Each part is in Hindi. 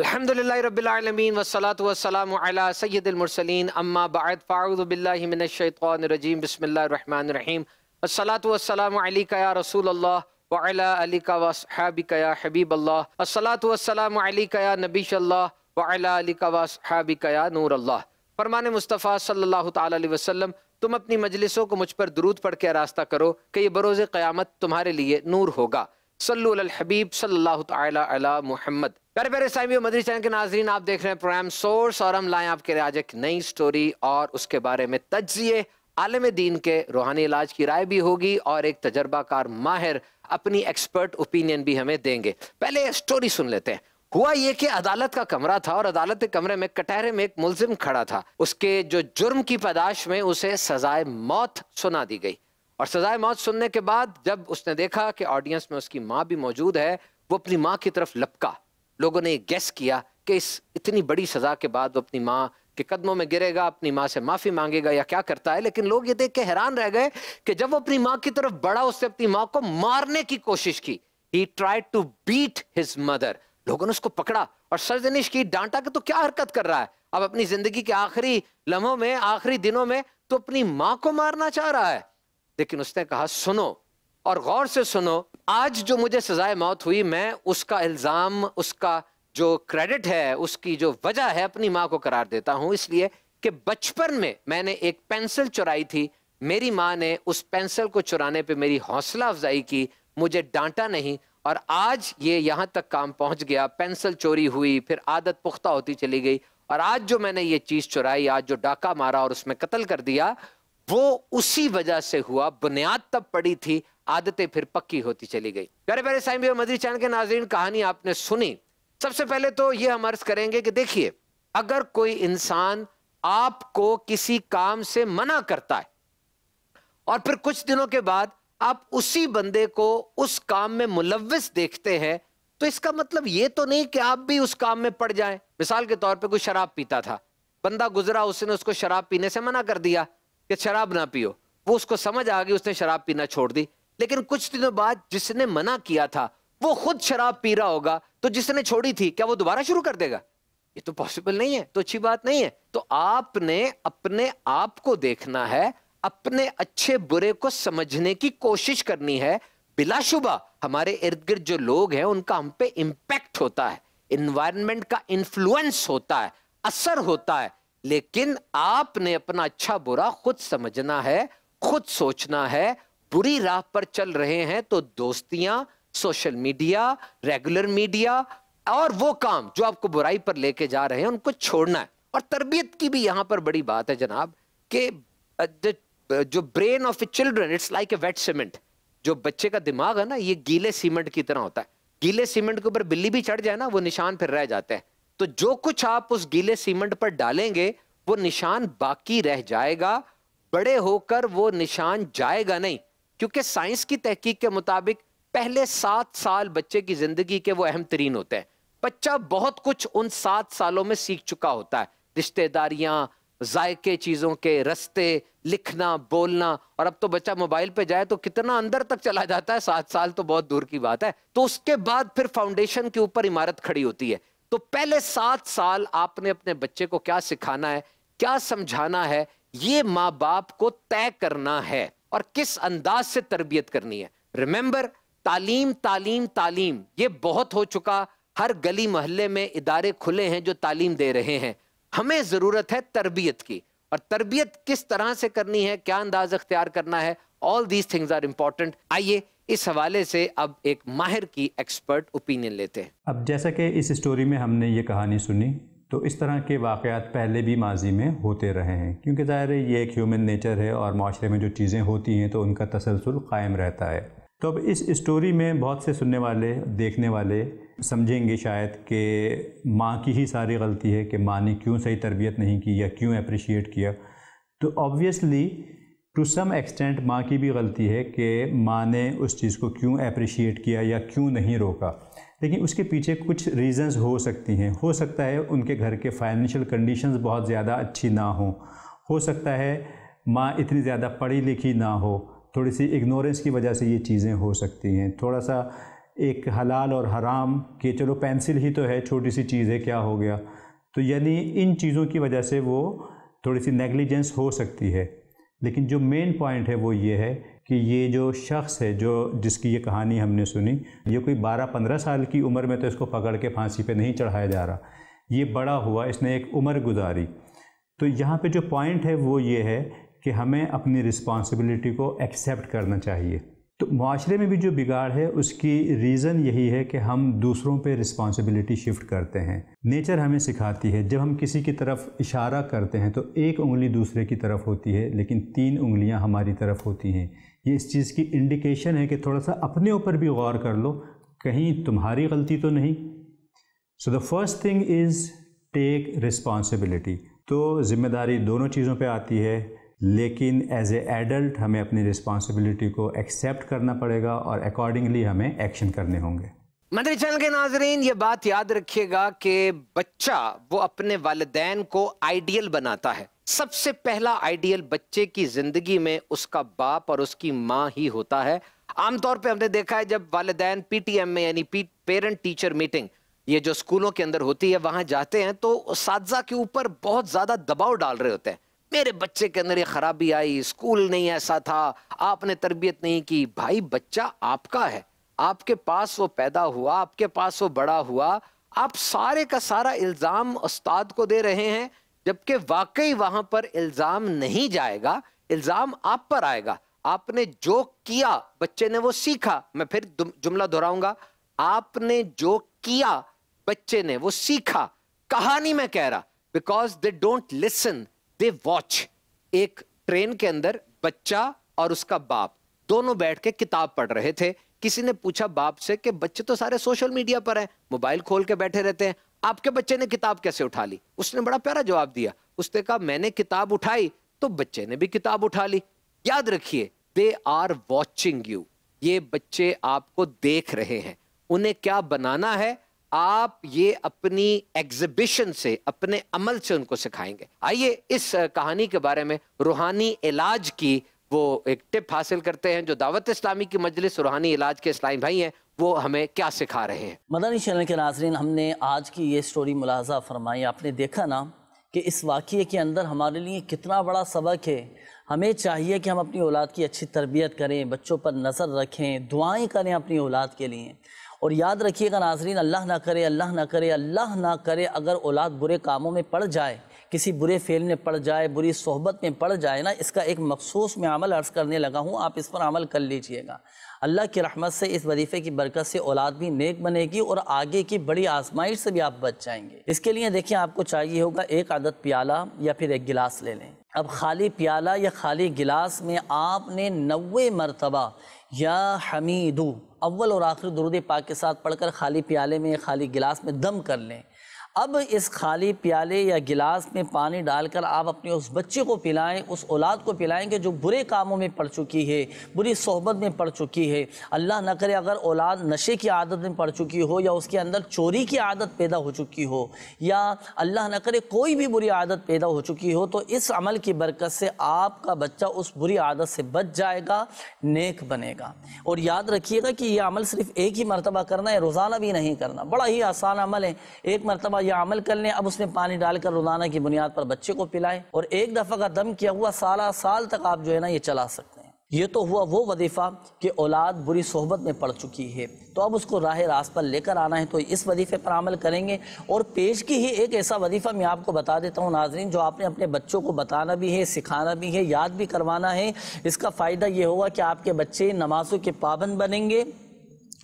अल्हम्दुलिल्लाह रब्बिल आलमीन वस्सलातु वस्सलामु अला सय्यदिल मुरसलीन अम्मा बाद फाऊजु बिल्लाहि मिनश शैतानिर रजीम बिस्मिल्लाहिर रहमानिर रहीम वस्सलातु वस्सलामु अलैका या रसूल अल्लाह व अला अलिका वसहाबिका या हबीब अल्लाह वस्सलातु वस्सलामु अलैका या नबी नबीशल्लाह व अला अलिका वसहाबिका या नूर अल्लाह फरमान मुस्तफ़ा सल्लल्लाहु तआला अलैहि वसल्लम तुम अपनी मजलिसों को मुझ पर दुरूद पढ़ के रास्ता करो कि ये बरोज़े क़यामत तुम्हारे लिए नूर होगा मोहम्मद प्यारे प्यारे मदरी चैनल के आप देख रहे हैं प्रोग्राम सोर्स और हम आपके लिए आज एक नई स्टोरी और उसके बारे में तजिए आलम दीन के रूहानी इलाज की राय भी होगी और एक तजर्बाकार माहिर अपनी एक्सपर्ट ओपिनियन भी हमें देंगे पहले स्टोरी सुन लेते हैं हुआ ये कि अदालत का कमरा था और अदालत के कमरे में कटहरे में एक मुलजिम खड़ा था उसके जो जुर्म की पैदाश में उसे सजाए मौत सुना दी गई और सजाए मौत सुनने के बाद जब उसने देखा कि ऑडियंस में उसकी माँ भी मौजूद है वो अपनी माँ की तरफ लपका लोगों ने गेस किया कि इस इतनी बड़ी सज़ा के बाद वो अपनी माँ के कदमों में गिरेगा अपनी माँ से माफ़ी मांगेगा या क्या करता है लेकिन लोग ये देख के हैरान रह गए कि जब वो अपनी माँ की तरफ बढ़ा उसने अपनी माँ को मारने की कोशिश की he try to beat his mother लोगों ने उसको पकड़ा और सरजनिश की डांटा के तो क्या हरकत कर रहा है अब अपनी जिंदगी के आखिरी लम्हों में आखिरी दिनों में तो अपनी माँ को मारना चाह रहा है लेकिन उसने कहा सुनो और गौर से सुनो आज जो मुझे सजाए मौत हुई मैं उसका इल्ज़ाम उसका जो क्रेडिट है उसकी जो वजह है अपनी माँ को करार देता हूं इसलिए कि बचपन में मैंने एक पेंसिल चुराई थी मेरी माँ ने उस पेंसिल को चुराने पे मेरी हौसला अफजाई की मुझे डांटा नहीं और आज ये यहां तक काम पहुंच गया पेंसिल चोरी हुई फिर आदत पुख्ता होती चली गई और आज जो मैंने ये चीज़ चुराई आज जो डाका मारा और उसमें कत्ल कर दिया वो उसी वजह से हुआ बुनियाद तब पड़ी थी आदतें फिर पक्की होती चली गई प्यारे प्यारे साइम मदरी चैन के नाजरीन कहानी आपने सुनी सबसे पहले तो ये हम अर्ज करेंगे कि देखिए अगर कोई इंसान आपको किसी काम से मना करता है और फिर कुछ दिनों के बाद आप उसी बंदे को उस काम में मुलविस देखते हैं तो इसका मतलब ये तो नहीं कि आप भी उस काम में पड़ जाएं मिसाल के तौर पे कोई शराब पीता था बंदा गुजरा उसने उसको शराब पीने से मना कर दिया कि शराब ना पियो वो उसको समझ आ गई उसने शराब पीना छोड़ दी लेकिन कुछ दिनों बाद जिसने मना किया था वो खुद शराब पी रहा होगा तो जिसने छोड़ी थी क्या वो दोबारा शुरू कर देगा ये तो पॉसिबल नहीं है तो अच्छी बात नहीं है तो आपने अपने आप को देखना है अपने अच्छे बुरे को समझने की कोशिश करनी है बिलाशुबा हमारे इर्द गिर्द जो लोग हैं उनका हम पे इम्पैक्ट होता है इन्वायरमेंट का इन्फ्लुएंस होता है असर होता है लेकिन आपने अपना अच्छा बुरा खुद समझना है खुद सोचना है बुरी राह पर चल रहे हैं तो दोस्तियां सोशल मीडिया रेगुलर मीडिया और वो काम जो आपको बुराई पर लेके जा रहे हैं उनको छोड़ना है और तरबियत की भी यहां पर बड़ी बात है जनाब के जो brain of a children it's like a wet cement जो बच्चे का दिमाग है ना ये गीले सीमेंट की तरह होता है गीले सीमेंट के ऊपर बिल्ली भी चढ़ जाए ना वो निशान फिर रह जाते हैं तो जो कुछ आप उस गीले सीमेंट पर डालेंगे वो निशान बाकी रह जाएगा बड़े होकर वो निशान जाएगा नहीं क्योंकि साइंस की तहकीक के मुताबिक पहले सात साल बच्चे की जिंदगी के वो अहम तरीन होते हैं बच्चा बहुत कुछ उन सात सालों में सीख चुका होता है रिश्तेदारियां जायके चीज़ों के रस्ते लिखना बोलना और अब तो बच्चा मोबाइल पे जाए तो कितना अंदर तक चला जाता है सात साल तो बहुत दूर की बात है तो उसके बाद फिर फाउंडेशन के ऊपर इमारत खड़ी होती है तो पहले सात साल आपने अपने बच्चे को क्या सिखाना है क्या समझाना है ये माँ बाप को तय करना है और किस अंदाज से तरबियत करनी है रिमेंबर तालीम तालीम तालीम ये बहुत हो चुका हर गली मोहल्ले में इदारे खुले हैं जो तालीम दे रहे हैं हमें ज़रूरत है तरबियत की और तरबियत किस तरह से करनी है क्या अंदाज अख्तियार करना है all these things are important आइए इस हवाले से अब एक माहिर की एक्सपर्ट ओपिनियन लेते हैं अब जैसा कि इस स्टोरी में हमने ये कहानी सुनी तो इस तरह के वाकयात पहले भी माजी में होते रहे हैं क्योंकि ज़ाहिर है ये एक ह्यूमन नेचर है और माशरे में जो चीज़ें होती हैं तो उनका तसलसल कायम रहता है तो अब इस स्टोरी में बहुत से सुनने वाले देखने वाले समझेंगे शायद कि माँ की ही सारी गलती है कि माँ ने क्यों सही तरबियत नहीं की या क्यों अप्रिशिएट किया तो ऑब्वियसली टू सम एक्सटेंट माँ की भी गलती है कि माँ ने उस चीज़ को क्यों अप्रिशिएट किया या क्यों नहीं रोका लेकिन उसके पीछे कुछ रीज़न्स हो सकती हैं हो सकता है उनके घर के फाइनेंशियल कंडीशंस बहुत ज़्यादा अच्छी ना हो हो सकता है माँ इतनी ज़्यादा पढ़ी लिखी ना हो थोड़ी सी इग्नोरेंस की वजह से ये चीज़ें हो सकती हैं थोड़ा सा एक हलाल और हराम कि चलो पेंसिल ही तो है छोटी सी चीज़ है क्या हो गया तो यानी इन चीज़ों की वजह से वो थोड़ी सी नेग्लिजेंस हो सकती है लेकिन जो मेन पॉइंट है वो ये है कि ये जो शख्स है जो जिसकी ये कहानी हमने सुनी ये कोई 12-15 साल की उम्र में तो इसको पकड़ के फांसी पे नहीं चढ़ाया जा रहा ये बड़ा हुआ इसने एक उम्र गुजारी तो यहाँ पे जो पॉइंट है वो ये है कि हमें अपनी रिस्पॉन्सिबिलिटी को एक्सेप्ट करना चाहिए तो माशरे में भी जो बिगाड़ है उसकी रीज़न यही है कि हम दूसरों पे रिस्पॉन्सिबिलिटी शिफ्ट करते हैं नेचर हमें सिखाती है जब हम किसी की तरफ इशारा करते हैं तो एक उंगली दूसरे की तरफ होती है लेकिन तीन उंगलियां हमारी तरफ होती हैं ये इस चीज़ की इंडिकेशन है कि थोड़ा सा अपने ऊपर भी गौर कर लो कहीं तुम्हारी गलती तो नहीं so the first thing is take responsibility तो ज़िम्मेदारी दोनों चीज़ों पर आती है लेकिन एज ए एडल्ट हमें अपनी रिस्पॉन्सिबिलिटी को एक्सेप्ट करना पड़ेगा और अकॉर्डिंगली हमें एक्शन करने होंगे मंत्री चैनल के नाजरीन ये बात याद रखिएगा कि बच्चा वो अपने वालदेन को आइडियल बनाता है सबसे पहला आइडियल बच्चे की जिंदगी में उसका बाप और उसकी माँ ही होता है आमतौर पे हमने देखा है जब वालदेन पीटीएम में यानी पेरेंट टीचर मीटिंग ये जो स्कूलों के अंदर होती है वहां जाते हैं तो उसके के ऊपर बहुत ज्यादा दबाव डाल रहे होते हैं मेरे बच्चे के अंदर ये खराबी आई स्कूल नहीं ऐसा था आपने तरबियत नहीं की भाई बच्चा आपका है आपके पास वो पैदा हुआ आपके पास वो बड़ा हुआ आप सारे का सारा इल्ज़ाम उस्ताद को दे रहे हैं जबकि वाकई वहां पर इल्ज़ाम नहीं जाएगा इल्ज़ाम आप पर आएगा आपने जो किया बच्चे ने वो सीखा मैं फिर जुमला दोहराऊंगा आपने जो किया बच्चे ने वो सीखा कहानी मैं कह रहा because they don't listen they watch एक ट्रेन के अंदर बच्चा और उसका बाप दोनों बैठ के किताब पढ़ रहे थे किसी ने पूछा बाप से कि बच्चे तो सारे सोशल मीडिया पर हैं मोबाइल खोल के बैठे रहते हैं आपके बच्चे ने किताब कैसे उठा ली उसने बड़ा प्यारा जवाब दिया उसने कहा मैंने किताब उठाई तो बच्चे ने भी किताब उठा ली याद रखिए दे आर वॉचिंग यू ये बच्चे आपको देख रहे हैं उन्हें क्या बनाना है आप ये अपनी एग्जिबिशन से अपने अमल से उनको सिखाएंगे आइए इस कहानी के बारे में रूहानी इलाज की वो एक टिप हासिल करते हैं जो दावत इस्लामी की मजलिस रूहानी इलाज के इस्लामी भाई हैं वो हमें क्या सिखा रहे हैं मदनी चैनल के नाजरन हमने आज की ये स्टोरी मुलाजा फरमाई आपने देखा ना कि इस वाक़े के अंदर हमारे लिए कितना बड़ा सबक है हमें चाहिए कि हम अपनी औलाद की अच्छी तरबियत करें बच्चों पर नज़र रखें दुआएं करें अपनी औलाद के लिए और याद रखिएगा नाजरीन अल्लाह ना करे अल्लाह ना करे अल्लाह ना करे अगर औलाद बुरे कामों में पड़ जाए किसी बुरे फेल में पड़ जाए बुरी सोहबत में पड़ जाए ना इसका एक मखसूस मैं अमल अर्ज़ करने लगा हूँ आप इस पर अमल कर लीजिएगा अल्लाह की रहमत से इस वजीफ़े की बरकत से औलाद भी नेक बनेगी और आगे की बड़ी आजमाइश से भी आप बच जाएंगे इसके लिए देखिए आपको चाहिए होगा एक आदत प्याला या फिर एक गिलास ले लें अब खाली प्याला या खाली गिलास में आपने नवे मरतबा या हमीदू अव्वल और आखिर दुरुद पाक के साथ पढ़कर खाली प्याले में खाली गिलास में दम कर लें अब इस खाली प्याले या गिलास में पानी डालकर आप अपने उस बच्चे को पिलाएं उस औलाद को पिलाएं कि जो बुरे कामों में पड़ चुकी है बुरी सोहबत में पड़ चुकी है अल्लाह न करे अगर औलाद नशे की आदत में पड़ चुकी हो या उसके अंदर चोरी की आदत पैदा हो चुकी हो या अल्लाह न करे कोई भी बुरी आदत पैदा हो चुकी हो तो इस अमल की बरकत से आपका बच्चा उस बुरी आदत से बच जाएगा नेक बनेगा और याद रखिएगा कि यह अमल सिर्फ एक ही मरतबा करना है रोज़ाना भी नहीं करना बड़ा ही आसान अमल है एक मरतबा दफ़ा यह अमल कर लें अब उसने पानी डालकर रोजाना की बुनियाद पर बच्चे को पिलाएं और एक दफ़ा का दम किया हुआ साल साल तक आप जो है ना ये चला सकते हैं ये तो हुआ वो वजीफ़ा कि औलाद बुरी सोहबत में पड़ चुकी है तो अब उसको राह रास्त पर लेकर आना है तो इस वजीफ़े पर अमल करेंगे और पेश की ही एक ऐसा वजीफ़ा मैं आपको बता देता हूँ नाजरीन जो आपने अपने बच्चों को बताना भी है सिखाना भी है याद भी करवाना है इसका फ़ायदा ये होगा कि आपके बच्चे नमाजों के पाबंद बनेंगे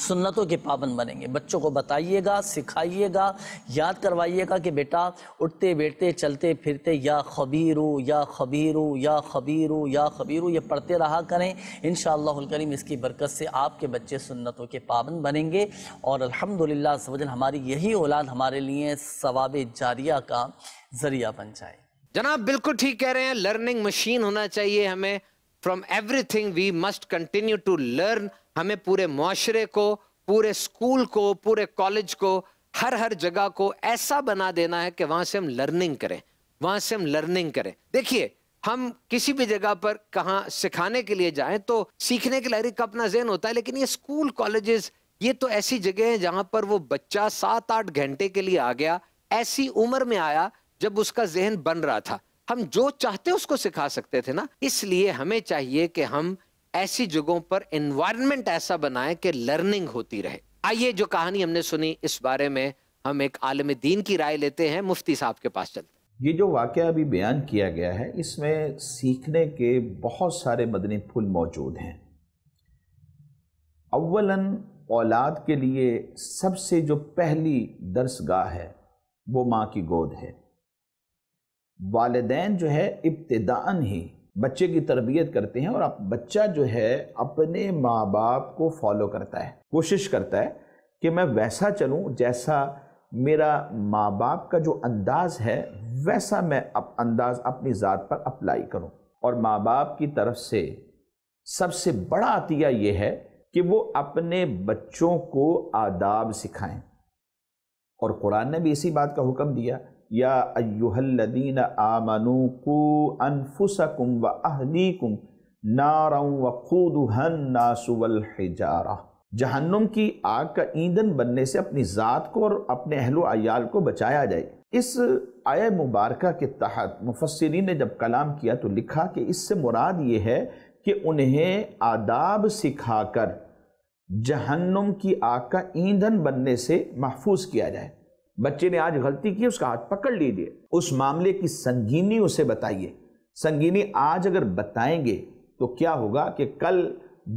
सुन्नतों के पाबंद बनेंगे बच्चों को बताइएगा सिखाइएगा याद करवाइएगा कि बेटा उठते बैठते चलते फिरते या खबीरू या खबीरू या खबीरू या खबीरू ये पढ़ते रहा करें इन करीम इसकी बरकत से आपके बच्चे सुन्नतों के पाबंद बनेंगे और अल्हम्दुलिल्लाह सवजल हमारी यही औलाद हमारे लिए सवाब जारिया का ज़रिया बन जाए जनाब बिल्कुल ठीक कह रहे हैं लर्निंग मशीन होना चाहिए हमें from thing we must continue to learn हमें पूरे माशरे को पूरे स्कूल को पूरे कॉलेज को हर हर जगह को ऐसा बना देना है कि वहां से हम लर्निंग करें वहां से हम लर्निंग करें देखिए हम किसी भी जगह पर कहा सिखाने के लिए जाएं तो सीखने के लिए का अपना जहन होता है लेकिन ये स्कूल कॉलेजेस ये तो ऐसी जगह है जहां पर वो बच्चा सात आठ घंटे के लिए आ गया ऐसी उम्र में आया जब उसका जहन बन रहा था हम जो चाहते उसको सिखा सकते थे ना इसलिए हमें चाहिए कि हम ऐसी जगहों पर एनवायरमेंट ऐसा बनाए कि लर्निंग होती रहे आइए जो कहानी हमने सुनी इस बारे में हम एक आलम दीन की राय लेते हैं मुफ्ती साहब के पास चलते ये जो वाक़ अभी बयान किया गया है इसमें सीखने के बहुत सारे मदनी फूल मौजूद हैं अव्वलन औलाद के लिए सबसे जो पहली दरसगाह है वो माँ की गोद है वालदेन जो है इब्तदान ही बच्चे की तरबियत करते हैं और आप बच्चा जो है अपने माँ बाप को फॉलो करता है कोशिश करता है कि मैं वैसा चलूँ जैसा मेरा माँ बाप का जो अंदाज़ है वैसा मैं अप अंदाज़ अपनी ज़ात पर अप्लाई करूँ और माँ बाप की तरफ से सबसे बड़ा अतिया ये है कि वो अपने बच्चों को आदाब सिखाएं और कुरान ने भी इसी बात का हुक्म दिया या अयुहल्लदीन आमनु को अनफुसकुम व अहलीकुम नारम वक़ूदहन नासुवल हिजारा जहन्नुम की आग का ईंधन बनने से अपनी ज़ात को और अपने अहलो अयाल को बचाया जाए इस आय मुबारक के तहत मुफसरीन ने जब कलाम किया तो लिखा कि इससे मुराद ये है कि उन्हें आदाब सिखाकर जहन्नुम की आग का ईंधन बनने से महफूज किया जाए बच्चे ने आज गलती की उसका हाथ पकड़ लीजिए उस मामले की संगीनी उसे बताइए संगीनी आज अगर बताएंगे तो क्या होगा कि कल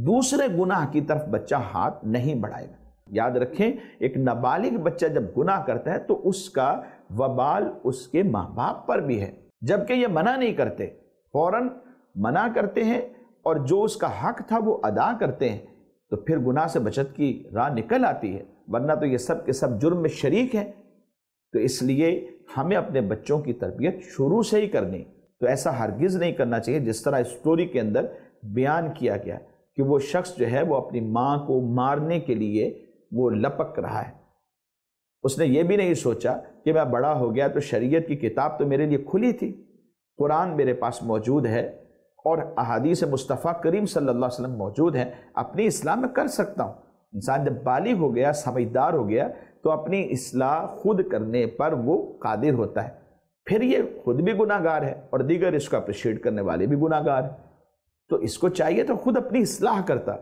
दूसरे गुनाह की तरफ बच्चा हाथ नहीं बढ़ाएगा याद रखें एक नाबालिग बच्चा जब गुनाह करता है तो उसका वबाल उसके माँ बाप पर भी है जबकि ये मना नहीं करते फौरन मना करते हैं और जो उसका हक था वो अदा करते हैं तो फिर गुनाह से बचत की राह निकल आती है वरना तो ये सब के सब जुर्म में शरीक हैं तो इसलिए हमें अपने बच्चों की तरबियत शुरू से ही करनी तो ऐसा हरगिज़ नहीं करना चाहिए जिस तरह स्टोरी के अंदर बयान किया गया कि वो शख्स जो है वो अपनी माँ को मारने के लिए वो लपक रहा है उसने ये भी नहीं सोचा कि मैं बड़ा हो गया तो शरीयत की किताब तो मेरे लिए खुली थी कुरान मेरे पास मौजूद है और अहादीस मुस्तफ़ा करीम सल्लल्लाहु अलैहि वसल्लम मौजूद हैं अपनी इस्लाम में कर सकता हूँ इंसान जब बालिग हो गया समझदार हो गया तो अपनी असलाह खुद करने पर वो कादिर होता है फिर ये खुद भी गुनागार है और दीगर इसको अप्रिशिएट करने वाले भी गुनागार है तो इसको चाहिए तो खुद अपनी असलाह करता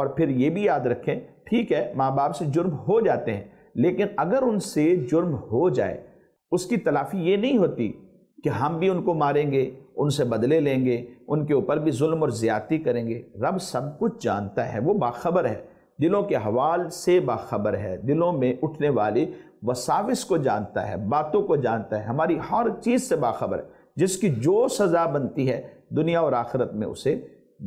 और फिर ये भी याद रखें ठीक है माँ बाप से जुर्म हो जाते हैं लेकिन अगर उनसे जुर्म हो जाए उसकी तलाफ़ी ये नहीं होती कि हम भी उनको मारेंगे उनसे बदले लेंगे उनके ऊपर भी जुल्म और ज़्यादती करेंगे रब सब कुछ जानता है वो बाखबर है दिलों के हवाल से बाखबर है दिलों में उठने वाली वसाविस को जानता है बातों को जानता है हमारी हर चीज़ से बाखबर है जिसकी जो सज़ा बनती है दुनिया और आखिरत में उसे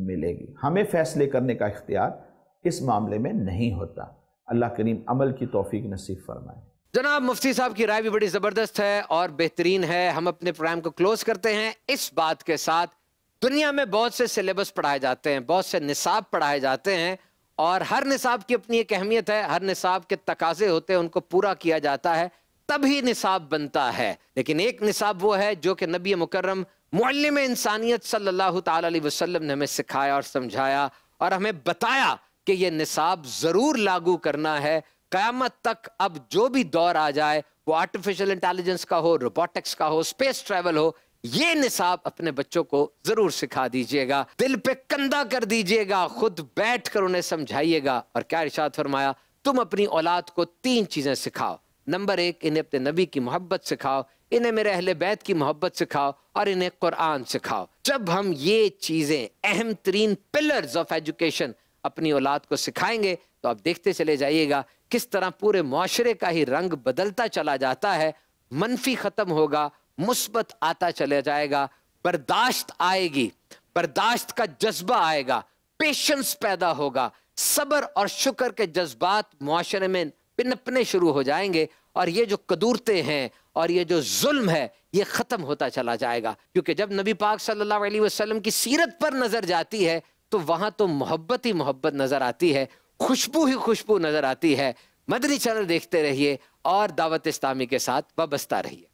मिलेगी हमें फ़ैसले करने का इख्तियार इस मामले में नहीं होता अल्लाह करीम अमल की तोफ़ी नसीब फरमाए जनाब मुफ्ती साहब की राय भी बड़ी ज़बरदस्त है और बेहतरीन है हम अपने प्रोग्राम को क्लोज़ करते हैं इस बात के साथ दुनिया में बहुत से सिलेबस पढ़ाए जाते हैं बहुत से निसाब पढ़ाए जाते हैं और हर निसाब की अपनी एक अहमियत है हर निसाब के तकाजे होते हैं उनको पूरा किया जाता है तभी निसाब बनता है लेकिन एक निसाब वो है जो कि नबी मुकर्रम मुल्म इंसानियत सल्लल्लाहु अलैहि वसल्लम ने हमें सिखाया और समझाया और हमें बताया कि ये निसाब ज़रूर लागू करना है क़यामत तक अब जो भी दौर आ जाए वो आर्टिफिशियल इंटेलिजेंस का हो रोबोटिक्स का हो स्पेस ट्रैवल हो ये निसाब अपने बच्चों को जरूर सिखा दीजिएगा दिल पे कंधा कर दीजिएगा खुद बैठ कर उन्हें समझाइएगा और क्या इर्शाद फरमाया तुम अपनी औलाद को तीन चीजें सिखाओ नंबर एक इन्हें अपने नबी की मोहब्बत सिखाओ इन्हें मेरे अहले बैत की मोहब्बत सिखाओ और इन्हें कुरान सिखाओ जब हम ये चीजें अहम तरीन पिलर्स ऑफ एजुकेशन अपनी औलाद को सिखाएंगे तो आप देखते चले जाइएगा किस तरह पूरे माशरे का ही रंग बदलता चला जाता है मनफी ख़त्म होगा मुस्बत आता चला जाएगा बर्दाश्त आएगी बर्दाश्त का जज्बा आएगा पेशेंस पैदा होगा सबर और शुक्र के जज्बात माशरे में पिनपने शुरू हो जाएंगे और ये जो कदूरते हैं और ये जो जुल्म है ये ख़त्म होता चला जाएगा क्योंकि जब नबी पाक सल्लल्लाहु अलैहि वसल्लम की सीरत पर नज़र जाती है तो वहां तो मोहब्बत ही मोहब्बत नज़र आती है खुशबू ही खुशबू नज़र आती है मदरी चैनल देखते रहिए और दावत इस्लामी के साथ वाबस्ता रहिए